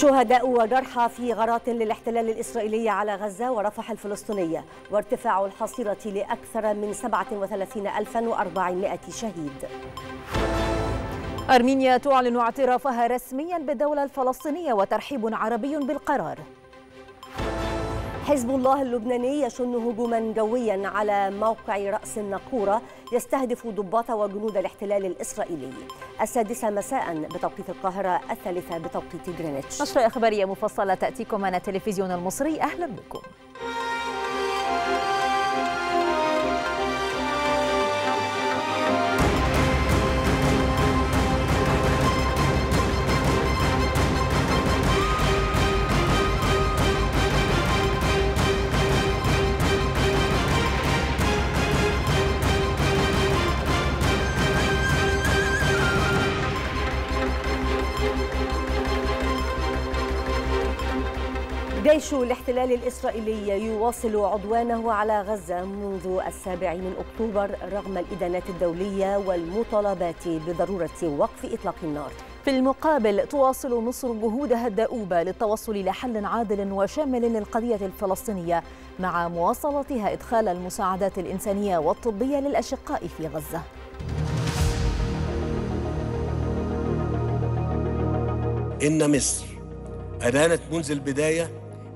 شهداء وجرحى في غارات للاحتلال الإسرائيلي على غزة ورفح الفلسطينية وارتفاع الحصيلة لأكثر من 37400 شهيد أرمينيا تعلن اعترافها رسميا بالدولة الفلسطينية وترحيب عربي بالقرار حزب الله اللبناني يشن هجوما جويا على موقع رأس النقورة يستهدف ضباط وجنود الاحتلال الإسرائيلي السادسة مساء بتوقيت القاهرة الثالثة بتوقيت جرينتش نشرة إخبارية مفصلة تأتيكم من التلفزيون المصري أهلا بكم جيش الاحتلال الإسرائيلي يواصل عدوانه على غزة منذ السابع من أكتوبر رغم الإدانات الدولية والمطالبات بضرورة وقف إطلاق النار في المقابل تواصل مصر جهودها الدؤوبة للتوصل إلى حل عادل وشامل للقضية الفلسطينية مع مواصلتها إدخال المساعدات الإنسانية والطبية للأشقاء في غزة إن مصر أدانت منذ البداية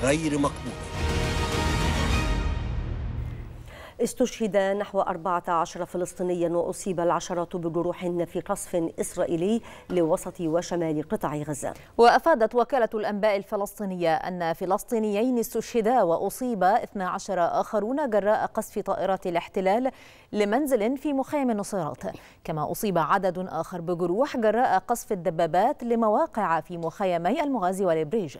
gayri makbul. استشهد نحو 14 فلسطينيا وأصيب العشرات بجروح في قصف إسرائيلي لوسط وشمال قطاع غزة وأفادت وكالة الأنباء الفلسطينية أن فلسطينيين استشهدا وأصيب 12 آخرون جراء قصف طائرات الاحتلال لمنزل في مخيم نصيرات كما أصيب عدد آخر بجروح جراء قصف الدبابات لمواقع في مخيمي المغازي والإبريج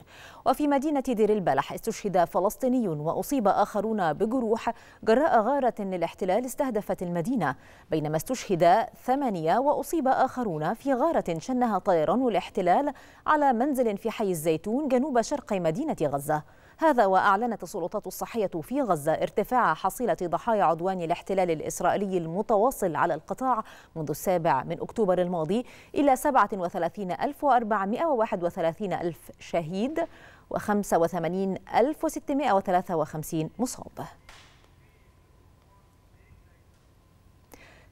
وفي مدينة دير البلح استشهد فلسطيني وأصيب آخرون بجروح جراء غارة طائرة للاحتلال استهدفت المدينة بينما استشهد ثمانية وأصيب آخرون في غارة شنها طيران الاحتلال على منزل في حي الزيتون جنوب شرق مدينة غزة هذا وأعلنت السلطات الصحية في غزة ارتفاع حصيلة ضحايا عدوان الاحتلال الإسرائيلي المتواصل على القطاع منذ السابع من أكتوبر الماضي إلى 37431 ألف شهيد و 85653 مصاب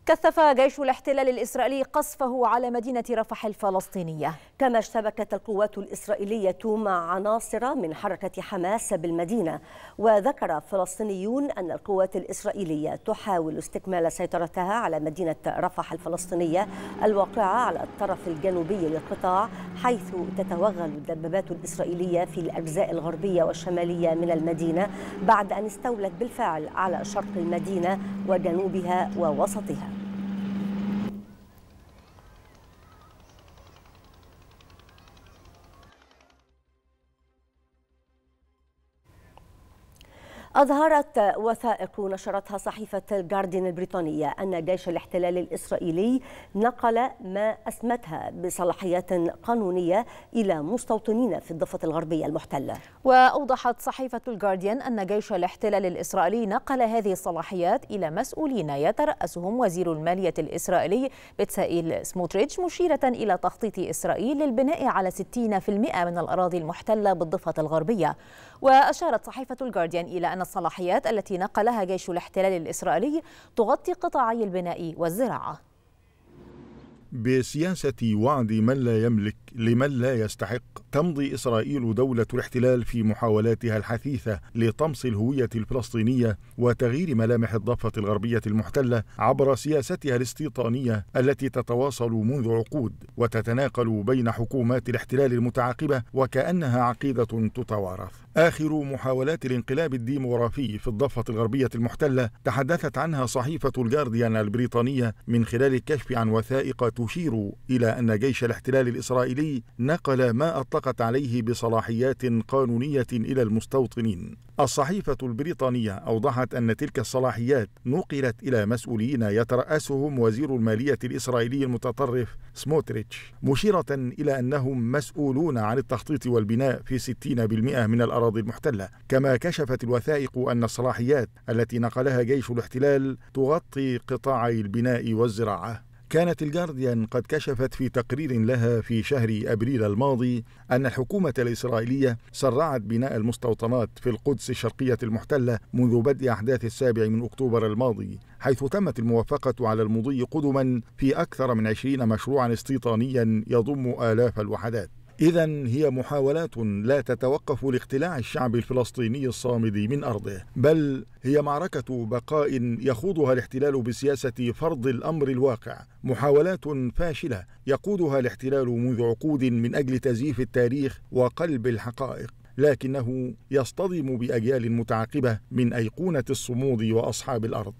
كثف جيش الاحتلال الإسرائيلي قصفه على مدينة رفح الفلسطينية كما اشتبكت القوات الإسرائيلية مع عناصر من حركة حماس بالمدينة وذكر فلسطينيون أن القوات الإسرائيلية تحاول استكمال سيطرتها على مدينة رفح الفلسطينية الواقعة على الطرف الجنوبي للقطاع حيث تتوغل الدبابات الإسرائيلية في الأجزاء الغربية والشمالية من المدينة بعد أن استولت بالفعل على شرق المدينة وجنوبها ووسطها أظهرت وثائق نشرتها صحيفة الجارديان البريطانية أن جيش الاحتلال الإسرائيلي نقل ما أسمتها بصلاحيات قانونية إلى مستوطنين في الضفة الغربية المحتلة وأوضحت صحيفة الجارديان أن جيش الاحتلال الإسرائيلي نقل هذه الصلاحيات إلى مسؤولين يترأسهم وزير المالية الإسرائيلي بتسائيل سموتريتش مشيرة إلى تخطيط إسرائيل للبناء على 60% من الأراضي المحتلة بالضفة الغربية وأشارت صحيفة الجارديان إلى أن الصلاحيات التي نقلها جيش الاحتلال الإسرائيلي تغطي قطاعي البناء والزراعة بسياسة وعد من لا يملك لمن لا يستحق تمضي إسرائيل دولة الاحتلال في محاولاتها الحثيثة لطمس الهوية الفلسطينية وتغيير ملامح الضفة الغربية المحتلة عبر سياستها الاستيطانية التي تتواصل منذ عقود وتتناقل بين حكومات الاحتلال المتعاقبة وكأنها عقيدة تتوارث آخر محاولات الانقلاب الديمغرافي في الضفة الغربية المحتلة تحدثت عنها صحيفة الجارديان البريطانية من خلال الكشف عن وثائق تشير إلى أن جيش الاحتلال الإسرائيلي نقل ما أطلقت عليه بصلاحيات قانونية إلى المستوطنين. الصحيفة البريطانية أوضحت أن تلك الصلاحيات نقلت إلى مسؤولين يترأسهم وزير المالية الإسرائيلي المتطرف سموتريتش، مشيرة إلى أنهم مسؤولون عن التخطيط والبناء في 60% من الأراضي الأراضي المحتلة كما كشفت الوثائق أن الصلاحيات التي نقلها جيش الاحتلال تغطي قطاعي البناء والزراعة كانت الجارديان قد كشفت في تقرير لها في شهر ابريل الماضي ان الحكومه الاسرائيليه سرعت بناء المستوطنات في القدس الشرقيه المحتله منذ بدء احداث السابع من اكتوبر الماضي حيث تمت الموافقه على المضي قدما في اكثر من 20 مشروعا استيطانيا يضم الاف الوحدات إذا هي محاولات لا تتوقف لاقتلاع الشعب الفلسطيني الصامد من أرضه، بل هي معركة بقاء يخوضها الاحتلال بسياسة فرض الأمر الواقع، محاولات فاشلة يقودها الاحتلال منذ عقود من أجل تزييف التاريخ وقلب الحقائق. لكنه يصطدم باجيال متعاقبه من ايقونه الصمود واصحاب الارض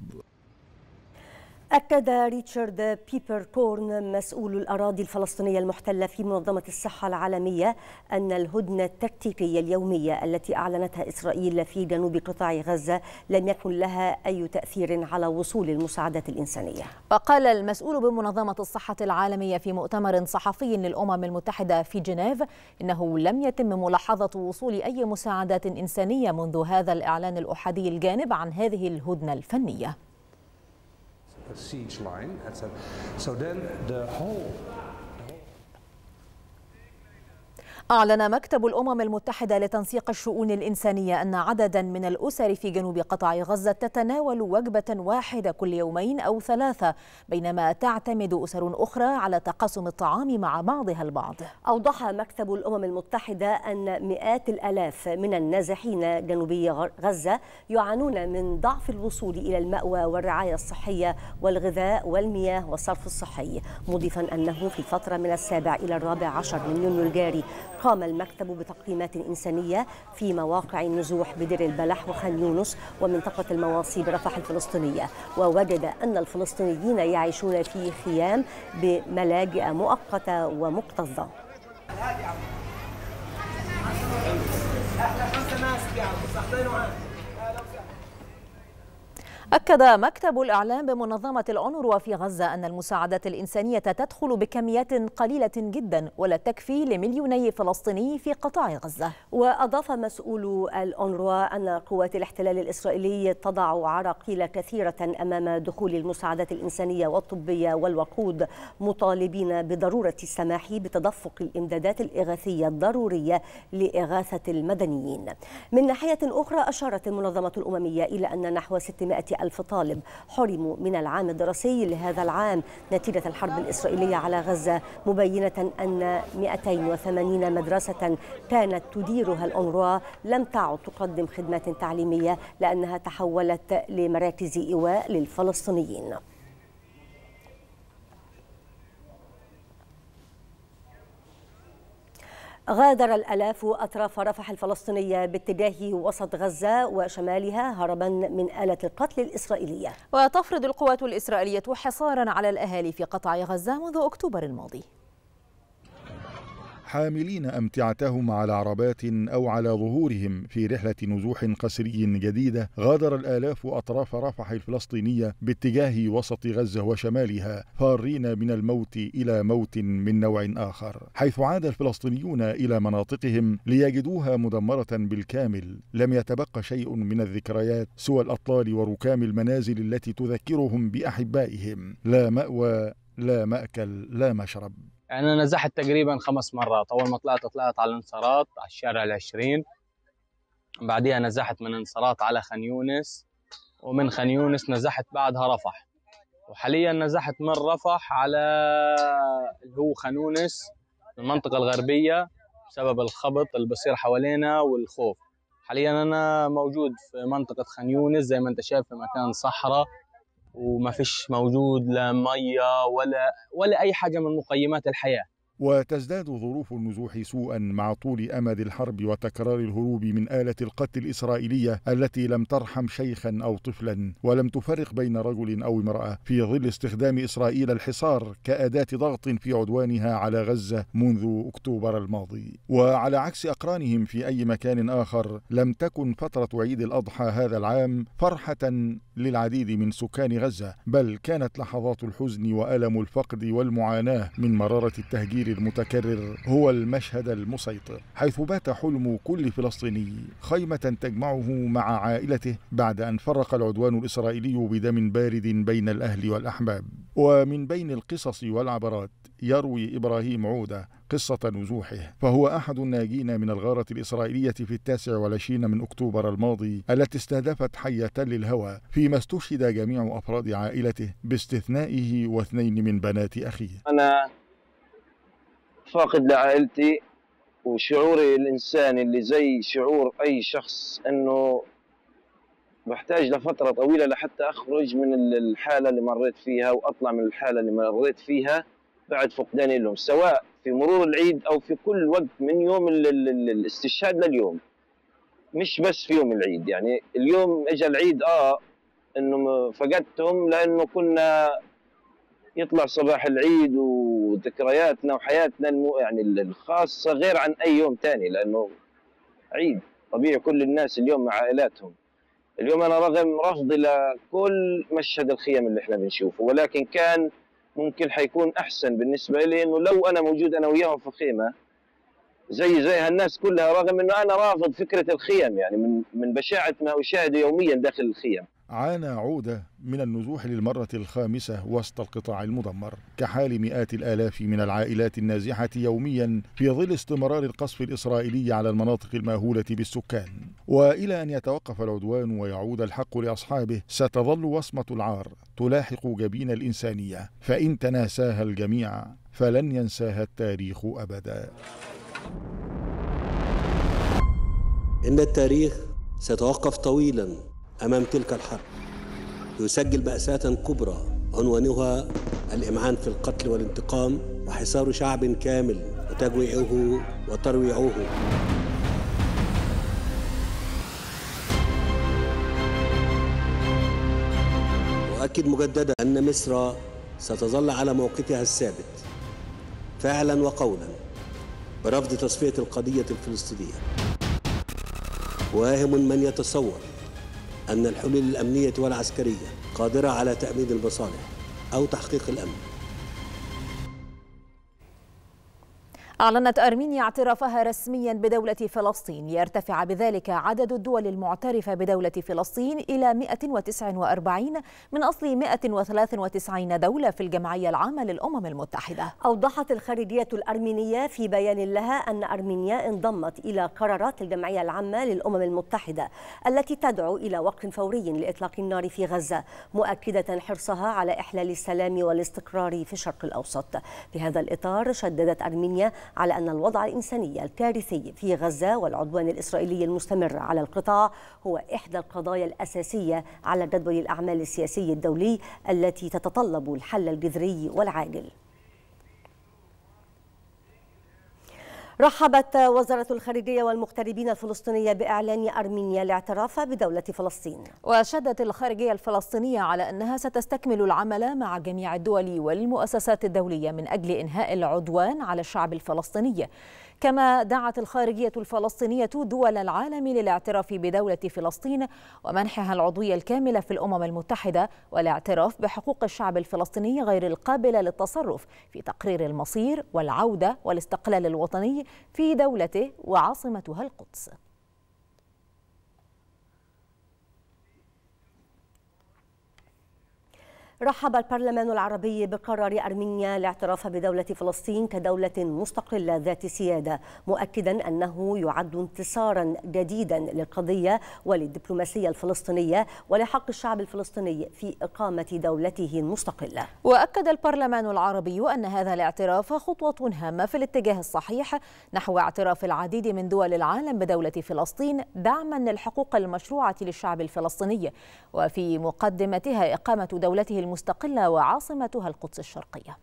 أكد ريتشارد بيبر كورن مسؤول الأراضي الفلسطينية المحتلة في منظمة الصحة العالمية أن الهدنة التكتيكية اليومية التي أعلنتها إسرائيل في جنوب قطاع غزة لم يكن لها أي تأثير على وصول المساعدات الإنسانية وقال المسؤول بمنظمة الصحة العالمية في مؤتمر صحفي للأمم المتحدة في جنيف إنه لم يتم ملاحظة وصول أي مساعدات إنسانية منذ هذا الإعلان الأحادي الجانب عن هذه الهدنة الفنية siege line, etc. So then the whole أعلن مكتب الأمم المتحدة لتنسيق الشؤون الإنسانية أن عددا من الأسر في جنوب قطاع غزة تتناول وجبة واحدة كل يومين أو ثلاثة بينما تعتمد أسر أخرى على تقاسم الطعام مع بعضها البعض أوضح مكتب الأمم المتحدة أن مئات الألاف من النازحين جنوبي غزة يعانون من ضعف الوصول إلى المأوى والرعاية الصحية والغذاء والمياه والصرف الصحي مضيفا أنه في الفترة من السابع إلى الرابع عشر من يونيو الجاري قام المكتب بتقييمات إنسانية في مواقع النزوح بدير البلح وخان يونس ومنطقة المواصي برفح الفلسطينية ووجد أن الفلسطينيين يعيشون في خيام بملاجئ مؤقتة ومكتظة أكد مكتب الإعلام بمنظمة الأونروا في غزة أن المساعدات الإنسانية تدخل بكميات قليلة جدا ولا تكفي لمليوني فلسطيني في قطاع غزة وأضاف مسؤول الأونروا أن قوات الاحتلال الإسرائيلي تضع عراقيل كثيرة أمام دخول المساعدات الإنسانية والطبية والوقود مطالبين بضرورة السماح بتدفق الإمدادات الإغاثية الضرورية لإغاثة المدنيين من ناحية أخرى أشارت المنظمة الأممية إلى أن نحو 600 ألف طالب حرموا من العام الدراسي لهذا العام نتيجة الحرب الإسرائيلية على غزة مبينة أن 280 مدرسة كانت تديرها الأمراء لم تعد تقدم خدمات تعليمية لأنها تحولت لمراكز إيواء للفلسطينيين غادر الألاف أطراف رفح الفلسطينية باتجاه وسط غزة وشمالها هربا من آلة القتل الإسرائيلية وتفرض القوات الإسرائيلية حصارا على الأهالي في قطاع غزة منذ أكتوبر الماضي حاملين أمتعتهم على عربات أو على ظهورهم في رحلة نزوح قسري جديدة غادر الآلاف أطراف رفح الفلسطينية باتجاه وسط غزة وشمالها فارين من الموت إلى موت من نوع آخر حيث عاد الفلسطينيون إلى مناطقهم ليجدوها مدمرة بالكامل لم يتبقى شيء من الذكريات سوى الأطلال وركام المنازل التي تذكرهم بأحبائهم لا مأوى لا مأكل لا مشرب يعني انا نزحت تقريبا خمس مرات اول ما طلعت طلعت على الانصارات على الشارع العشرين بعديها نزحت من انصارات على خان يونس ومن خان يونس نزحت بعدها رفح وحاليا نزحت من رفح على اللي هو خان يونس المنطقة الغربية بسبب الخبط اللي بصير حوالينا والخوف حاليا أنا موجود في منطقة خان يونس زي ما أنت شايف في مكان صحراء وما فيش موجود لا ميه ولا ولا اي حاجه من مقيمات الحياه وتزداد ظروف النزوح سوءا مع طول امد الحرب وتكرار الهروب من اله القتل الاسرائيليه التي لم ترحم شيخا او طفلا ولم تفرق بين رجل او امراه في ظل استخدام اسرائيل الحصار كاداه ضغط في عدوانها على غزه منذ اكتوبر الماضي وعلى عكس اقرانهم في اي مكان اخر لم تكن فتره عيد الاضحى هذا العام فرحه للعديد من سكان غزه بل كانت لحظات الحزن والم الفقد والمعاناه من مراره التهجير التهجير المتكرر هو المشهد المسيطر حيث بات حلم كل فلسطيني خيمة تجمعه مع عائلته بعد أن فرق العدوان الإسرائيلي بدم بارد بين الأهل والأحباب ومن بين القصص والعبرات يروي إبراهيم عودة قصة نزوحه فهو أحد الناجين من الغارة الإسرائيلية في التاسع والعشرين من أكتوبر الماضي التي استهدفت حية تل الهوى فيما استشهد جميع أفراد عائلته باستثنائه واثنين من بنات أخيه أنا فاقد لعائلتي وشعوري الانساني اللي زي شعور اي شخص انه بحتاج لفتره طويله لحتى اخرج من الحاله اللي مريت فيها واطلع من الحاله اللي مريت فيها بعد فقداني لهم سواء في مرور العيد او في كل وقت من يوم الاستشهاد لليوم مش بس في يوم العيد يعني اليوم اجى العيد اه انه فقدتهم لانه كنا يطلع صباح العيد وذكرياتنا وحياتنا المو يعني الخاصه غير عن اي يوم ثاني لانه عيد طبيعي كل الناس اليوم مع عائلاتهم اليوم انا رغم رفضي لكل مشهد الخيم اللي احنا بنشوفه ولكن كان ممكن حيكون احسن بالنسبه لي انه لو انا موجود انا وياهم في خيمه زي زي هالناس كلها رغم انه انا رافض فكره الخيم يعني من من بشاعه ما اشاهده يوميا داخل الخيم عانى عودة من النزوح للمرة الخامسة وسط القطاع المدمر كحال مئات الآلاف من العائلات النازحة يوميا في ظل استمرار القصف الإسرائيلي على المناطق المأهولة بالسكان وإلى أن يتوقف العدوان ويعود الحق لأصحابه ستظل وصمة العار تلاحق جبين الإنسانية فإن تناساها الجميع فلن ينساها التاريخ أبدا إن التاريخ سيتوقف طويلا أمام تلك الحرب يسجل مأساة كبرى عنوانها الإمعان في القتل والانتقام وحصار شعب كامل وتجويعه وترويعه اؤكد مجددا أن مصر ستظل على موقفها الثابت فعلا وقولا برفض تصفية القضية الفلسطينية واهم من يتصور أن الحلول الأمنية والعسكرية قادرة على تأمين المصالح أو تحقيق الأمن أعلنت أرمينيا اعترافها رسميا بدولة فلسطين يرتفع بذلك عدد الدول المعترفة بدولة فلسطين إلى 149 من أصل 193 دولة في الجمعية العامة للأمم المتحدة أوضحت الخارجية الأرمينية في بيان لها أن أرمينيا انضمت إلى قرارات الجمعية العامة للأمم المتحدة التي تدعو إلى وقف فوري لإطلاق النار في غزة مؤكدة حرصها على إحلال السلام والاستقرار في الشرق الأوسط في هذا الإطار شددت أرمينيا على أن الوضع الإنساني الكارثي في غزة والعدوان الإسرائيلي المستمر على القطاع هو إحدى القضايا الأساسية على جدول الأعمال السياسي الدولي التي تتطلب الحل الجذري والعاجل رحبت وزارة الخارجية والمغتربين الفلسطينية بإعلان أرمينيا الاعتراف بدولة فلسطين وشدت الخارجية الفلسطينية على أنها ستستكمل العمل مع جميع الدول والمؤسسات الدولية من أجل إنهاء العدوان على الشعب الفلسطيني كما دعت الخارجية الفلسطينية دول العالم للاعتراف بدولة فلسطين ومنحها العضوية الكاملة في الأمم المتحدة والاعتراف بحقوق الشعب الفلسطيني غير القابلة للتصرف في تقرير المصير والعودة والاستقلال الوطني في دولته وعاصمتها القدس رحب البرلمان العربي بقرار أرمينيا الاعتراف بدولة فلسطين كدولة مستقلة ذات سيادة مؤكدا أنه يعد انتصارا جديدا للقضية وللدبلوماسية الفلسطينية ولحق الشعب الفلسطيني في إقامة دولته المستقلة وأكد البرلمان العربي أن هذا الاعتراف خطوة هامة في الاتجاه الصحيح نحو اعتراف العديد من دول العالم بدولة فلسطين دعما للحقوق المشروعة للشعب الفلسطيني وفي مقدمتها إقامة دولته المستقلة مستقلة وعاصمتها القدس الشرقية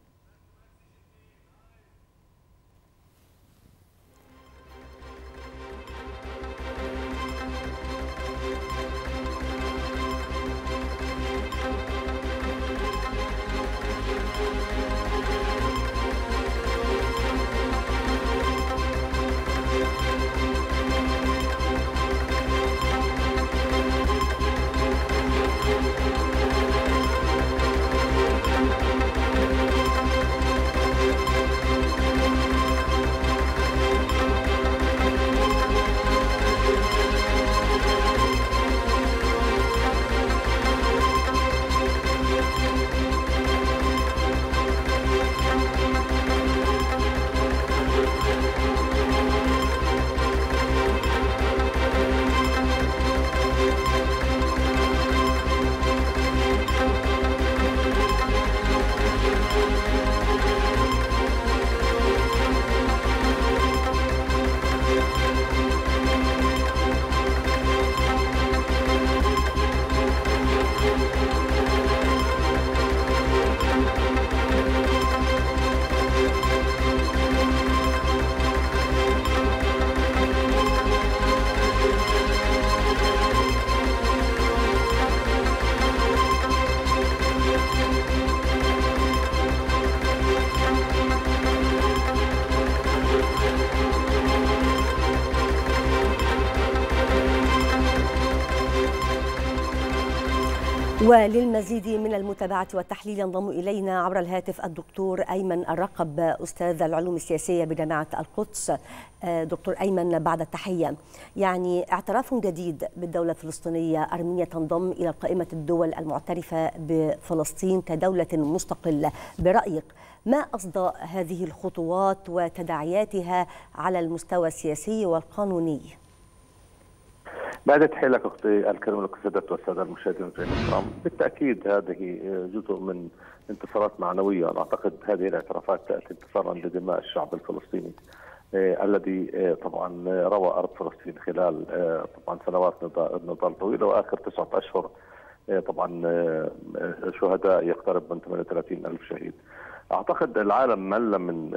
وللمزيد من المتابعة والتحليل ينضم إلينا عبر الهاتف الدكتور أيمن الرقب أستاذ العلوم السياسية بجامعة القدس آه، دكتور أيمن بعد التحية يعني اعتراف جديد بالدولة الفلسطينية أرمينيا تنضم إلى قائمة الدول المعترفة بفلسطين كدولة مستقلة برأيك ما أصدى هذه الخطوات وتداعياتها على المستوى السياسي والقانوني؟ بعد تحيلك أختي الكريم لك سيدة والسادة المشاهدين الكرام بالتأكيد هذه جزء من انتصارات معنوية أنا أعتقد هذه الاعترافات تأتي انتصارا لدماء الشعب الفلسطيني آه، الذي آه، طبعا آه، روى أرض فلسطين خلال طبعا سنوات نضال طويلة وآخر تسعة أشهر طبعا شهداء يقترب من 38 ألف شهيد اعتقد العالم مل من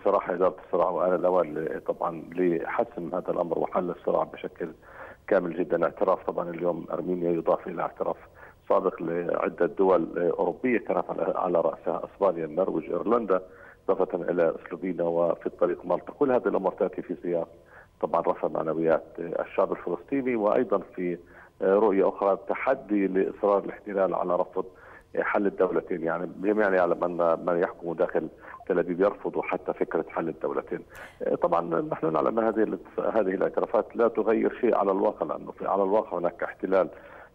بصراحه اداره الصراع وانا الاول طبعا لحسم هذا الامر وحل الصراع بشكل كامل جدا اعتراف طبعا اليوم ارمينيا يضاف الى اعتراف سابق لعده دول اوروبيه كانت على راسها اسبانيا النرويج ايرلندا اضافه الى سلوفينا وفي الطريق مالطا كل هذه الامور تاتي في سياق طبعا رفع معنويات الشعب الفلسطيني وايضا في رؤيه اخرى تحدي لاصرار الاحتلال على رفض حل الدولتين يعني جميعنا يعلم يعني ان من يحكم داخل تل ابيب يرفض حتى فكره حل الدولتين. آه، طبعا نحن نعلم ان هذه هذه الاعترافات لا تغير شيء على الواقع لانه على الواقع هناك احتلال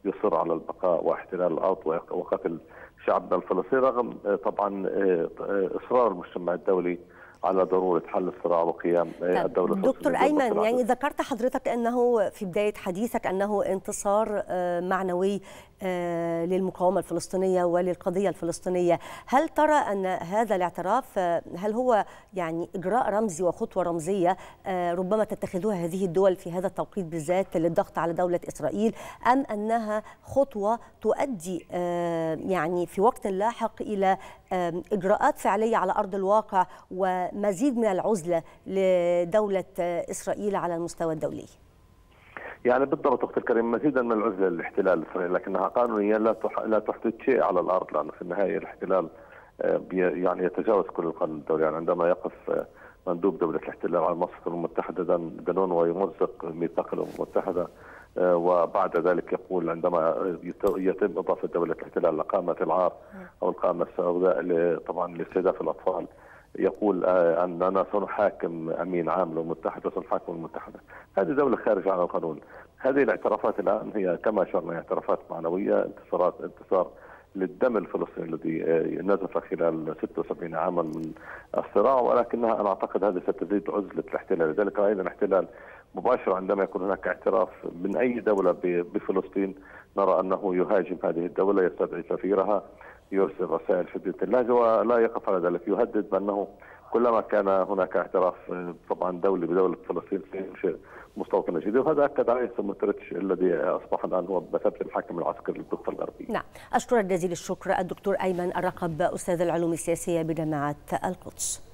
يصر على البقاء واحتلال الارض وقتل شعبنا الفلسطيني رغم آه، طبعا آه، اصرار المجتمع الدولي على ضروره حل الصراع وقيام طيب، الدوله الفلسطينيه دكتور ايمن يعني ذكرت حضرتك انه في بدايه حديثك انه انتصار معنوي آه، للمقاومة الفلسطينية وللقضية الفلسطينية هل ترى أن هذا الاعتراف آه، هل هو يعني إجراء رمزي وخطوة رمزية آه، ربما تتخذها هذه الدول في هذا التوقيت بالذات للضغط على دولة إسرائيل أم أنها خطوة تؤدي يعني في وقت لاحق إلى إجراءات فعلية على أرض الواقع ومزيد من العزلة لدولة إسرائيل على المستوى الدولي؟ يعني بالضبط اختي الكريم مزيدا من العزله للاحتلال الاسرائيلي لكنها قانونيا لا لا تحدث شيء على الارض لانه في النهايه الاحتلال آه، يعني يتجاوز كل القانون الدولي يعني عندما يقف آه، مندوب دولة الاحتلال على الامم المتحدة دانون ويمزق ميثاق الأمم المتحدة آه، وبعد ذلك يقول عندما يتم إضافة دولة الاحتلال لقامة العار نعم. أو القامة السوداء طبعا لاستهداف الأطفال يقول آه، اننا سنحاكم امين عام للامم المتحده وسنحاكم المتحده، هذه دوله خارجه عن القانون، هذه الاعترافات الان هي كما اشرنا اعترافات معنويه انتصارات انتصار للدم الفلسطيني الذي آه، نزف خلال 76 عاما من الصراع ولكنها انا اعتقد هذه ستزيد عزله الاحتلال، لذلك راينا الاحتلال مباشره عندما يكون هناك اعتراف من اي دوله بفلسطين نرى انه يهاجم هذه الدوله يستدعي سفيرها يرسل رسائل في بيوت اللاجئ ولا يقف على ذلك يهدد بأنه كلما كان هناك اعتراف طبعا دولي بدولة فلسطين في مستوطن جديد وهذا أكد عليه سموتريتش الذي أصبح الآن هو بمثابة الحاكم العسكري للضفة الغربية نعم أشكرك جزيل الشكر الدكتور أيمن الرقب أستاذ العلوم السياسية بجامعة القدس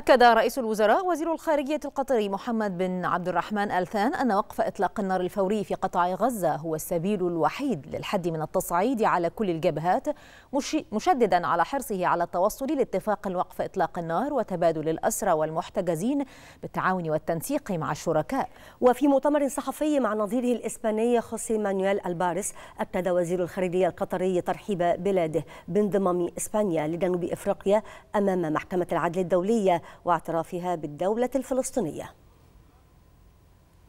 أكد رئيس الوزراء وزير الخارجية القطري محمد بن عبد الرحمن آل ثان أن وقف إطلاق النار الفوري في قطاع غزة هو السبيل الوحيد للحد من التصعيد على كل الجبهات مشددا على حرصه على التوصل لاتفاق وقف إطلاق النار وتبادل الأسرى والمحتجزين بالتعاون والتنسيق مع الشركاء وفي مؤتمر صحفي مع نظيره الإسباني خوسي مانويل البارس أكد وزير الخارجية القطري ترحيب بلاده بانضمام إسبانيا لجنوب إفريقيا أمام محكمة العدل الدولية واعترافها بالدولة الفلسطينية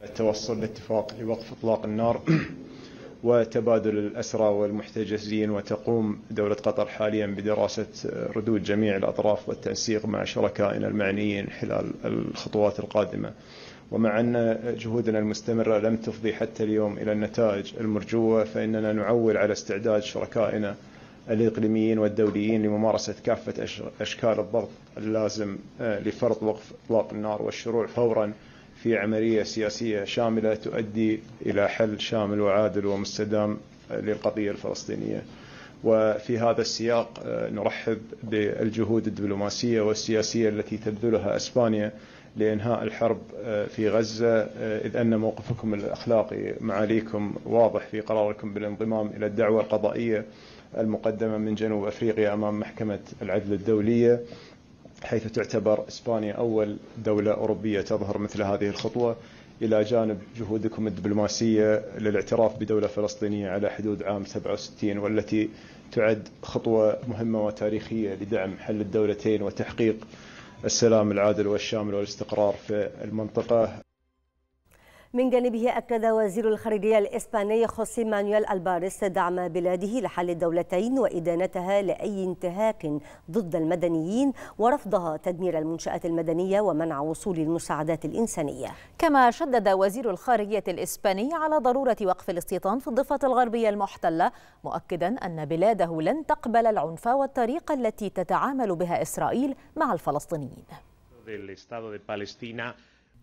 التوصل لاتفاق لوقف اطلاق النار وتبادل الأسرى والمحتجزين وتقوم دولة قطر حاليا بدراسة ردود جميع الأطراف والتنسيق مع شركائنا المعنيين خلال الخطوات القادمة ومع أن جهودنا المستمرة لم تفضي حتى اليوم إلى النتائج المرجوة فإننا نعول على استعداد شركائنا الإقليميين والدوليين لممارسة كافة أشكال الضغط اللازم آه، لفرض وقف إطلاق النار والشروع فورا في عملية سياسية شاملة تؤدي إلى حل شامل وعادل ومستدام آه، للقضية الفلسطينية وفي هذا السياق آه، نرحب بالجهود الدبلوماسية والسياسية التي تبذلها أسبانيا لإنهاء الحرب في غزة إذ أن موقفكم الأخلاقي معاليكم واضح في قراركم بالانضمام إلى الدعوة القضائية المقدمة من جنوب أفريقيا أمام محكمة العدل الدولية حيث تعتبر إسبانيا أول دولة أوروبية تظهر مثل هذه الخطوة إلى جانب جهودكم الدبلوماسية للاعتراف بدولة فلسطينية على حدود عام 67 والتي تعد خطوة مهمة وتاريخية لدعم حل الدولتين وتحقيق السلام العادل والشامل والاستقرار في المنطقة من جانبه أكد وزير الخارجية الإسباني خوسي مانويل ألباريس دعم بلاده لحل الدولتين وإدانتها لأي انتهاك ضد المدنيين ورفضها تدمير المنشآت المدنية ومنع وصول المساعدات الإنسانية كما شدد وزير الخارجية الإسباني على ضرورة وقف الاستيطان في الضفة الغربية المحتلة مؤكدا أن بلاده لن تقبل العنف والطريقة التي تتعامل بها إسرائيل مع الفلسطينيين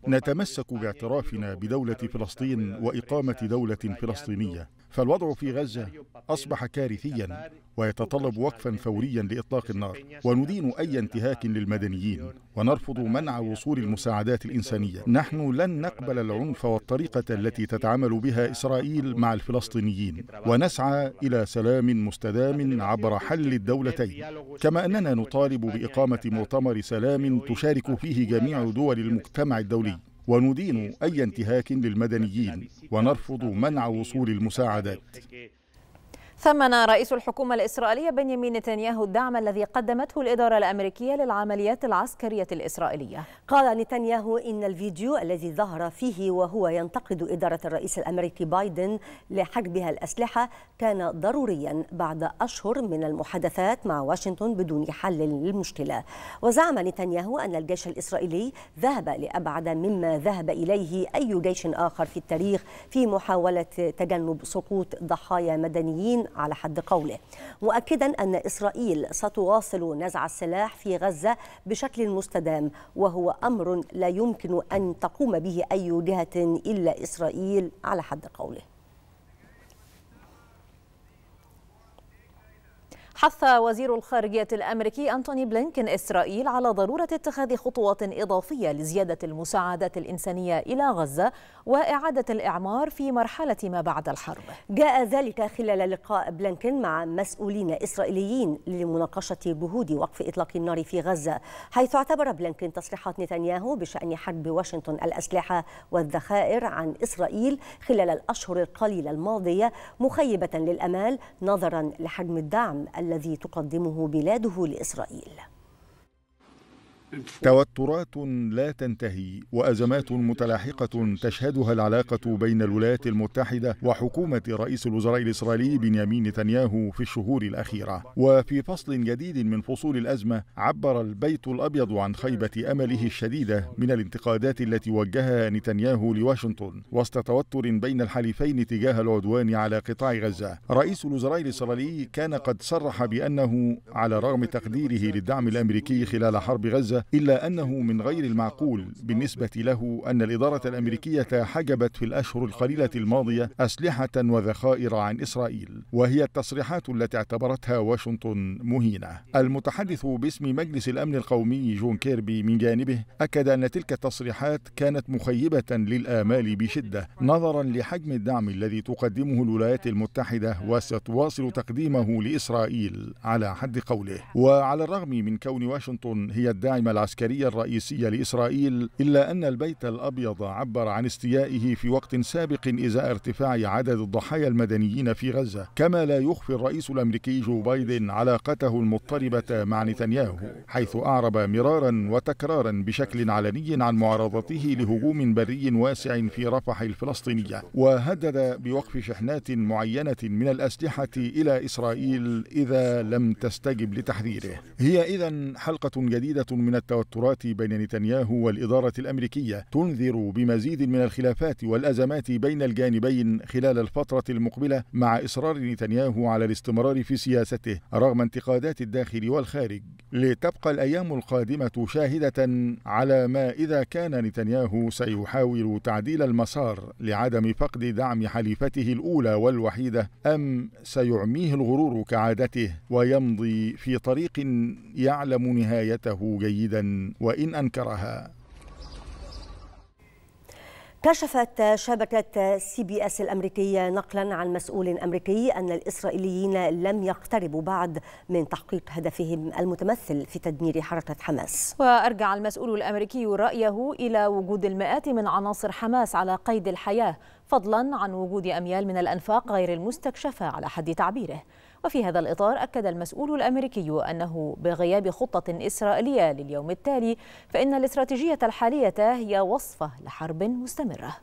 نتمسك باعترافنا بدولة فلسطين وإقامة دولة فلسطينية فالوضع في غزة أصبح كارثيا ويتطلب وقفا فوريا لإطلاق النار وندين أي انتهاك للمدنيين ونرفض منع وصول المساعدات الإنسانية نحن لن نقبل العنف والطريقة التي تتعامل بها إسرائيل مع الفلسطينيين ونسعى إلى سلام مستدام عبر حل الدولتين كما أننا نطالب بإقامة مؤتمر سلام تشارك فيه جميع دول المجتمع الدولي وندين أي انتهاك للمدنيين ونرفض منع وصول المساعدات ثمن رئيس الحكومة الإسرائيلية بنيامين نتنياهو الدعم الذي قدمته الإدارة الأمريكية للعمليات العسكرية الإسرائيلية قال نتنياهو إن الفيديو الذي ظهر فيه وهو ينتقد إدارة الرئيس الأمريكي بايدن لحجبها الأسلحة كان ضروريا بعد أشهر من المحادثات مع واشنطن بدون حل للمشكلة وزعم نتنياهو أن الجيش الإسرائيلي ذهب لأبعد مما ذهب إليه أي جيش آخر في التاريخ في محاولة تجنب سقوط ضحايا مدنيين على حد قوله مؤكدا أن إسرائيل ستواصل نزع السلاح في غزة بشكل مستدام وهو أمر لا يمكن أن تقوم به أي جهة إلا إسرائيل على حد قوله حث وزير الخارجية الأمريكي أنتوني بلينكن إسرائيل على ضرورة اتخاذ خطوات إضافية لزيادة المساعدات الإنسانية إلى غزة وإعادة الإعمار في مرحلة ما بعد الحرب جاء ذلك خلال لقاء بلينكن مع مسؤولين إسرائيليين لمناقشة جهود وقف إطلاق النار في غزة حيث اعتبر بلينكن تصريحات نتنياهو بشأن حرب واشنطن الأسلحة والذخائر عن إسرائيل خلال الأشهر القليلة الماضية مخيبة للأمال نظرا لحجم الدعم الذي تقدمه بلاده لإسرائيل توترات لا تنتهي وازمات متلاحقه تشهدها العلاقه بين الولايات المتحده وحكومه رئيس الوزراء الاسرائيلي بنيامين نتنياهو في الشهور الاخيره وفي فصل جديد من فصول الازمه عبر البيت الابيض عن خيبه امله الشديده من الانتقادات التي وجهها نتنياهو لواشنطن وسط توتر بين الحليفين تجاه العدوان على قطاع غزه رئيس الوزراء الاسرائيلي كان قد صرح بانه على رغم تقديره للدعم الامريكي خلال حرب غزه إلا أنه من غير المعقول بالنسبة له أن الإدارة الأمريكية حجبت في الأشهر القليلة الماضية أسلحة وذخائر عن إسرائيل وهي التصريحات التي اعتبرتها واشنطن مهينة المتحدث باسم مجلس الأمن القومي جون كيربي من جانبه أكد أن تلك التصريحات كانت مخيبة للآمال بشدة نظرا لحجم الدعم الذي تقدمه الولايات المتحدة وستواصل تقديمه لإسرائيل على حد قوله وعلى الرغم من كون واشنطن هي الداعمة العسكرية الرئيسية لإسرائيل إلا أن البيت الأبيض عبر عن استيائه في وقت سابق إزاء ارتفاع عدد الضحايا المدنيين في غزة كما لا يخفي الرئيس الأمريكي جو بايدن علاقته المضطربة مع نتنياهو حيث أعرب مرارا وتكرارا بشكل علني عن معارضته لهجوم بري واسع في رفح الفلسطينية وهدد بوقف شحنات معينة من الأسلحة إلى إسرائيل إذا لم تستجب لتحذيره هي إذا حلقة جديدة من التوترات بين نتنياهو والإدارة الأمريكية تنذر بمزيد من الخلافات والأزمات بين الجانبين خلال الفترة المقبلة مع إصرار نتنياهو على الاستمرار في سياسته رغم انتقادات الداخل والخارج لتبقى الأيام القادمة شاهدة على ما إذا كان نتنياهو سيحاول تعديل المسار لعدم فقد دعم حليفته الأولى والوحيدة أم سيعميه الغرور كعادته ويمضي في طريق يعلم نهايته جيدا جيدا وإن أنكرها كشفت شبكة سي بي اس الأمريكية نقلا عن مسؤول أمريكي أن الإسرائيليين لم يقتربوا بعد من تحقيق هدفهم المتمثل في تدمير حركة حماس وأرجع المسؤول الأمريكي رأيه إلى وجود المئات من عناصر حماس على قيد الحياة فضلا عن وجود أميال من الأنفاق غير المستكشفة على حد تعبيره وفي هذا الإطار أكد المسؤول الأمريكي أنه بغياب خطة إسرائيلية لليوم التالي فإن الاستراتيجية الحالية هي وصفة لحرب مستمرة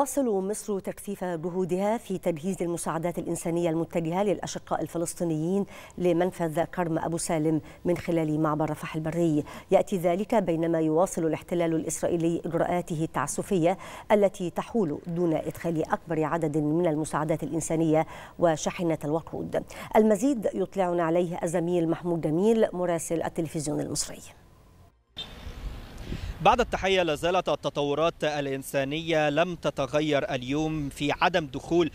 تواصل مصر تكثيف جهودها في تجهيز المساعدات الإنسانية المتجهة للأشقاء الفلسطينيين لمنفذ كرم أبو سالم من خلال معبر رفح البري يأتي ذلك بينما يواصل الاحتلال الإسرائيلي إجراءاته التعسفية التي تحول دون إدخال أكبر عدد من المساعدات الإنسانية وشحنة الوقود المزيد يطلعنا عليه الزميل محمود جميل مراسل التلفزيون المصري بعد التحية لازالت التطورات الإنسانية لم تتغير اليوم في عدم دخول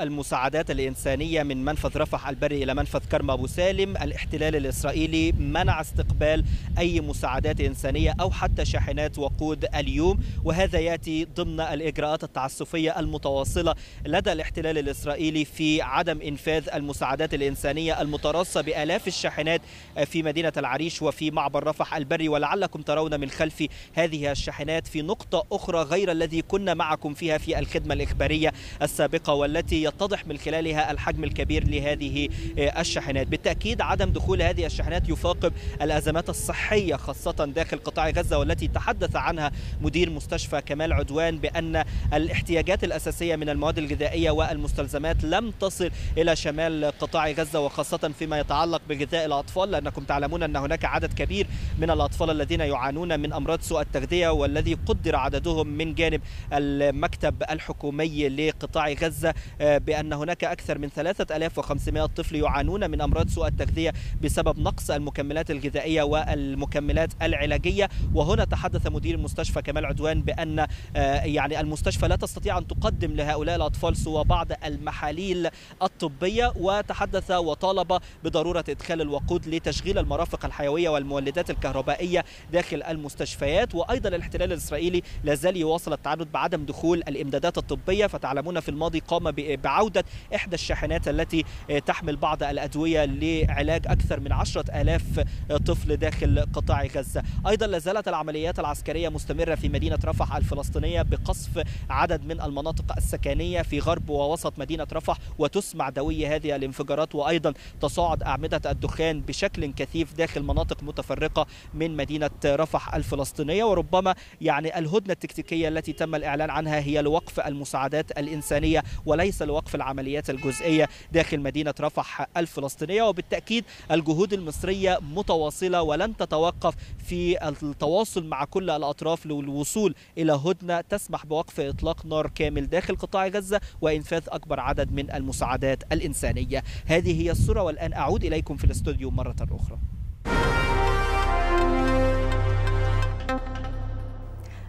المساعدات الإنسانية من منفذ رفح البري إلى منفذ كرم أبو سالم الاحتلال الإسرائيلي منع استقبال أي مساعدات إنسانية أو حتى شاحنات وقود اليوم وهذا يأتي ضمن الإجراءات التعسفية المتواصلة لدى الاحتلال الإسرائيلي في عدم إنفاذ المساعدات الإنسانية المترصة بآلاف الشاحنات في مدينة العريش وفي معبر رفح البري ولعلكم ترون من خلفي هذه الشاحنات في نقطة أخرى غير الذي كنا معكم فيها في الخدمة الإخبارية السابقة والتي يتضح من خلالها الحجم الكبير لهذه آه، الشاحنات بالتأكيد عدم دخول هذه الشاحنات يفاقم الأزمات الصحية خاصة داخل قطاع غزة والتي تحدث عنها مدير مستشفى كمال عدوان بأن الاحتياجات الأساسية من المواد الغذائية والمستلزمات لم تصل إلى شمال قطاع غزة وخاصة فيما يتعلق بغذاء الأطفال لأنكم تعلمون أن هناك عدد كبير من الأطفال الذين يعانون من أمراض سوء التغذية والذي قدر عددهم من جانب المكتب الحكومي لقطاع غزة آه، بأن هناك أكثر من 3500 طفل يعانون من أمراض سوء التغذية بسبب نقص المكملات الغذائية والمكملات العلاجية وهنا تحدث مدير المستشفى كمال عدوان بأن آه، يعني المستشفى لا تستطيع أن تقدم لهؤلاء الأطفال سوى بعض المحاليل الطبية وتحدث وطالب بضرورة إدخال الوقود لتشغيل المرافق الحيوية والمولدات الكهربائية داخل المستشفيات الامدادات وايضا الاحتلال الاسرائيلي لا زال يواصل التعدد بعدم دخول الامدادات الطبيه فتعلمون في الماضي قام بعوده احدى الشاحنات التي آه، تحمل بعض الادويه لعلاج اكثر من 10000 آه، طفل داخل قطاع غزه ايضا لا زالت العمليات العسكريه مستمره في مدينه رفح الفلسطينيه بقصف عدد من المناطق السكنيه في غرب ووسط مدينه رفح وتسمع دوي هذه الانفجارات وايضا تصاعد اعمده الدخان بشكل كثيف داخل مناطق متفرقه من مدينه رفح الفلسطينيه الإنسانية وربما يعني الهدنة التكتيكية التي تم الإعلان عنها هي لوقف المساعدات الإنسانية وليس لوقف العمليات الجزئية داخل مدينة رفح الفلسطينية وبالتأكيد الجهود المصرية متواصلة ولن تتوقف في التواصل مع كل الأطراف للوصول إلى هدنة تسمح بوقف إطلاق نار كامل داخل قطاع غزة وإنفاذ أكبر عدد من المساعدات الإنسانية هذه هي الصورة والآن أعود إليكم في الاستوديو مرة أخرى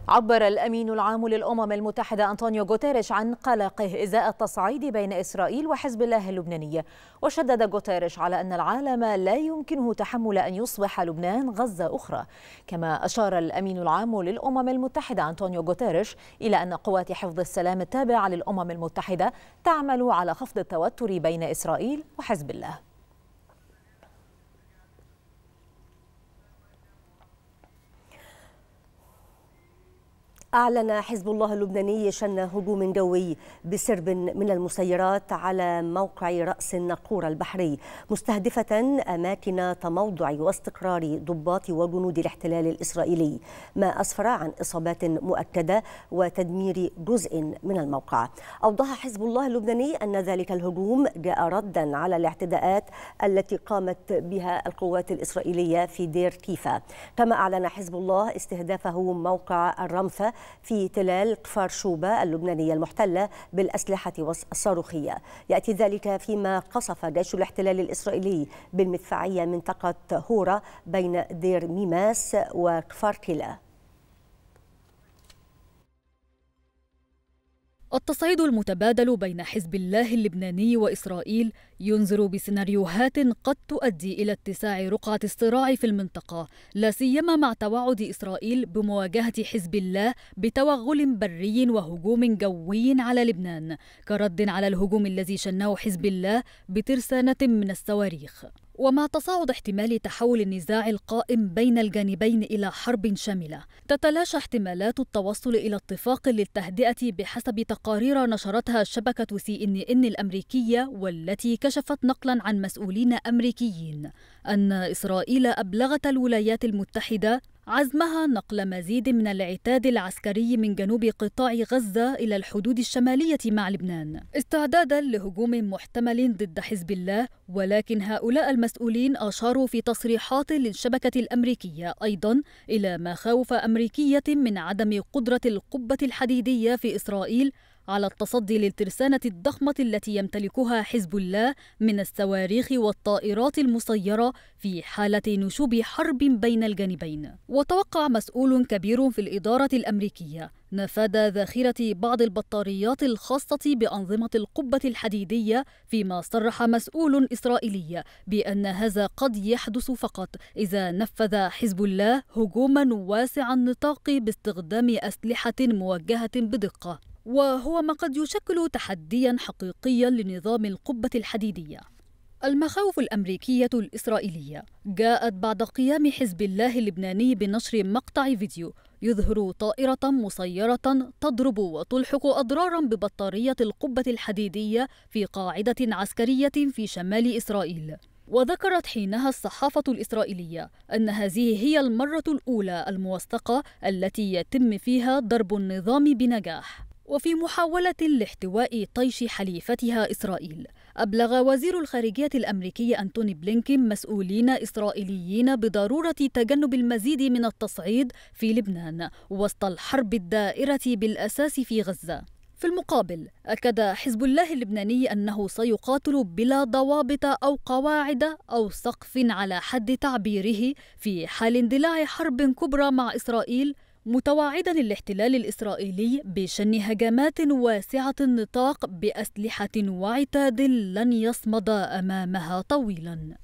عبر الأمين العام للأمم المتحدة أنطونيو غوتيريش عن قلقه إزاء التصعيد بين إسرائيل وحزب الله اللبناني وشدد غوتيريش على أن العالم لا يمكنه تحمل أن يصبح لبنان غزة أخرى كما أشار الأمين العام للأمم المتحدة أنطونيو غوتيريش إلى أن قوات حفظ السلام التابعة للأمم المتحدة تعمل على خفض التوتر بين إسرائيل وحزب الله أعلن حزب الله اللبناني شن هجوم جوي بسرب من المسيرات على موقع رأس الناقورة البحري مستهدفة أماكن تموضع واستقرار ضباط وجنود الاحتلال الإسرائيلي ما أسفر عن إصابات مؤكدة وتدمير جزء من الموقع أوضح حزب الله اللبناني أن ذلك الهجوم جاء ردا على الاعتداءات التي قامت بها القوات الإسرائيلية في دير كيفا كما أعلن حزب الله استهدافه موقع الرمثة في تلال كفار شوبا اللبنانية المحتلة بالأسلحة الصاروخية يأتي ذلك فيما قصف جيش الاحتلال الإسرائيلي بالمدفعية منطقة هورا بين دير ميماس وكفار كلا التصعيد المتبادل بين حزب الله اللبناني واسرائيل ينذر بسيناريوهات قد تؤدي الى اتساع رقعه الصراع في المنطقه، لا سيما مع توعد اسرائيل بمواجهه حزب الله بتوغل بري وهجوم جوي على لبنان، كرد على الهجوم الذي شنه حزب الله بترسانه من الصواريخ. ومع تصاعد احتمال تحول النزاع القائم بين الجانبين إلى حرب شاملة، تتلاشى احتمالات التوصل إلى اتفاق للتهدئة بحسب تقارير نشرتها شبكة سي إن إن الأمريكية والتي كشفت نقلا عن مسؤولين أمريكيين أن إسرائيل أبلغت الولايات المتحدة عزمها نقل مزيد من العتاد العسكري من جنوب قطاع غزة إلى الحدود الشمالية مع لبنان استعدادا لهجوم محتمل ضد حزب الله ولكن هؤلاء المسؤولين أشاروا في تصريحات للشبكة الأمريكية أيضا إلى مخاوف أمريكية من عدم قدرة القبة الحديدية في إسرائيل على التصدي للترسانة الضخمة التي يمتلكها حزب الله من الصواريخ والطائرات المسيرة في حالة نشوب حرب بين الجانبين وتوقع مسؤول كبير في الإدارة الأمريكية نفاد ذخيرة بعض البطاريات الخاصة بأنظمة القبة الحديدية فيما صرح مسؤول إسرائيلي بأن هذا قد يحدث فقط إذا نفذ حزب الله هجوما واسع النطاق باستخدام أسلحة موجهة بدقة وهو ما قد يشكل تحديا حقيقيا لنظام القبة الحديدية المخاوف الأمريكية الإسرائيلية جاءت بعد قيام حزب الله اللبناني بنشر مقطع فيديو يظهر طائرة مسيرة تضرب وتلحق أضرارا ببطارية القبة الحديدية في قاعدة عسكرية في شمال إسرائيل وذكرت حينها الصحافة الإسرائيلية أن هذه هي المرة الأولى الموثقة التي يتم فيها ضرب النظام بنجاح وفي محاولة لاحتواء طيش حليفتها إسرائيل أبلغ وزير الخارجية الأمريكي أنتوني بلينكين مسؤولين إسرائيليين بضرورة تجنب المزيد من التصعيد في لبنان وسط الحرب الدائرة بالأساس في غزة في المقابل أكد حزب الله اللبناني أنه سيقاتل بلا ضوابط أو قواعد أو سقف على حد تعبيره في حال اندلاع حرب كبرى مع إسرائيل متوعدا الاحتلال الاسرائيلي بشن هجمات واسعه النطاق باسلحه وعتاد لن يصمد امامها طويلا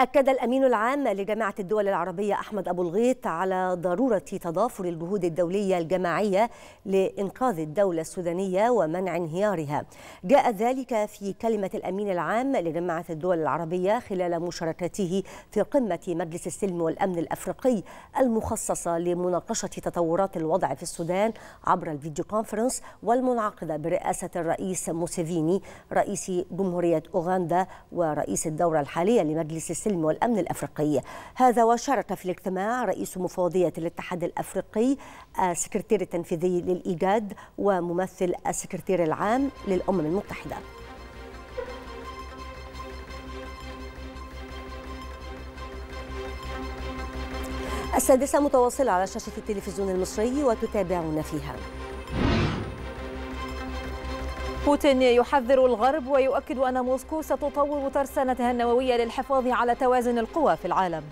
أكد الأمين العام لجامعة الدول العربية أحمد أبو الغيط على ضرورة تضافر الجهود الدولية الجماعية لإنقاذ الدولة السودانية ومنع انهيارها جاء ذلك في كلمة الأمين العام لجامعة الدول العربية خلال مشاركته في قمة مجلس السلم والأمن الأفريقي المخصصة لمناقشة تطورات الوضع في السودان عبر الفيديو كونفرنس والمنعقدة برئاسة الرئيس موسيفيني رئيس جمهورية أوغندا ورئيس الدورة الحالية لمجلس السلم السلم والأمن الأفريقي هذا وشارك في الاجتماع رئيس مفوضية الاتحاد الأفريقي السكرتير آه، التنفيذي للإيجاد وممثل السكرتير العام للأمم المتحدة السادسة متواصلة على شاشة التلفزيون المصري وتتابعون فيها بوتين يحذر الغرب ويؤكد أن موسكو ستطور ترسانتها النووية للحفاظ على توازن القوى في العالم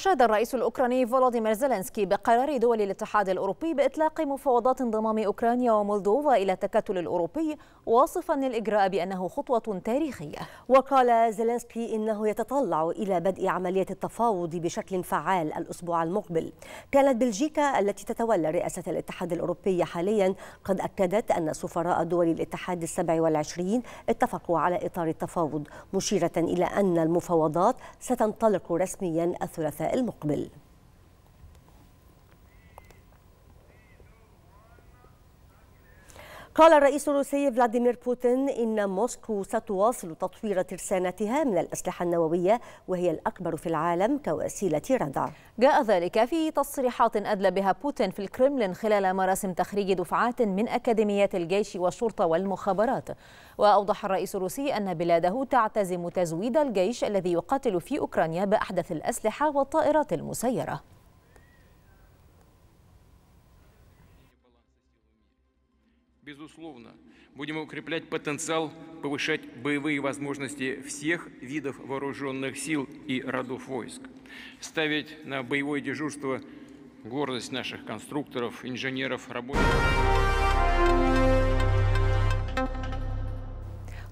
أشاد الرئيس الأوكراني فولوديمير زيلنسكي بقرار دول الاتحاد الأوروبي بإطلاق مفاوضات انضمام أوكرانيا ومولدوفا إلى التكتل الأوروبي واصفا الإجراء بأنه خطوة تاريخية وقال زيلنسكي إنه يتطلع إلى بدء عملية التفاوض بشكل فعال الأسبوع المقبل كانت بلجيكا التي تتولى رئاسة الاتحاد الأوروبي حاليا قد أكدت أن سفراء دول الاتحاد السبع والعشرين اتفقوا على إطار التفاوض مشيرة إلى أن المفاوضات ستنطلق رسميا الثلاثاء المقبل قال الرئيس الروسي فلاديمير بوتين إن موسكو ستواصل تطوير ترسانتها من الأسلحة النووية وهي الأكبر في العالم كوسيلة رادار جاء ذلك في تصريحات أدلى بها بوتين في الكرملين خلال مراسم تخريج دفعات من أكاديميات الجيش والشرطة والمخابرات وأوضح الرئيس الروسي أن بلاده تعتزم تزويد الجيش الذي يقاتل في أوكرانيا بأحدث الأسلحة والطائرات المسيرة Безусловно, будем укреплять потенциал, повышать боевые возможности всех видов вооруженных сил и родов войск, ставить на боевое дежурство гордость наших конструкторов, инженеров, работников.